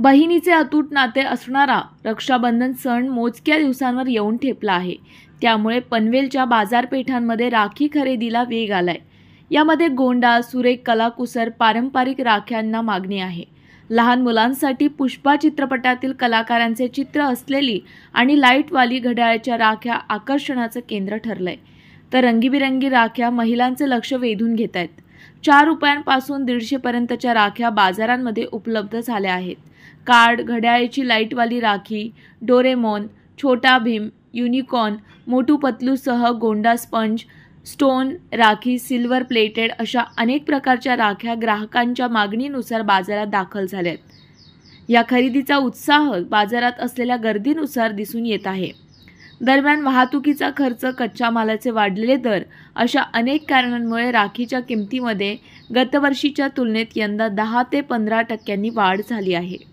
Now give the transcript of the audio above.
बहिणीचे अतूट नाते असणारा रक्षाबंधन सण मोजक्या दिवसांवर येऊन ठेपला आहे त्यामुळे पनवेलच्या बाजारपेठांमध्ये राखी खरेदीला वेग आलाय यामध्ये गोंडा सुरेख कलाकुसर पारंपरिक राख्यांना मागणी आहे लहान मुलांसाठी पुष्पा चित्रपटातील कलाकारांचे चित्र असलेली आणि लाईटवाली घड्याळ्याच्या राख्या आकर्षणाचं केंद्र ठरलंय तर रंगीबिरंगी राख्या महिलांचे लक्ष वेधून घेत आहेत चार रुपयांपासून दीडशेपर्यंतच्या राख्या बाजारांमध्ये उपलब्ध झाल्या आहेत कार्ड घड्याळीची लाईटवाली राखी डोरेमोन छोटा भीम युनिकॉर्न मोटू पतलूसह गोंडा स्पंज स्टोन राखी सिल्वर प्लेटेड अशा अनेक प्रकारच्या राख्या ग्राहकांच्या मागणीनुसार बाजारात दाखल झाल्या आहेत या खरेदीचा उत्साह बाजारात असलेल्या गर्दीनुसार दिसून येत आहे दरम्यान वाहतुकीचा खर्च कच्च्या मालाचे वाढलेले दर अशा अनेक कारणांमुळे राखीच्या किमतीमध्ये गतवर्षीच्या तुलनेत यंदा दहा ते पंधरा टक्क्यांनी वाढ झाली आहे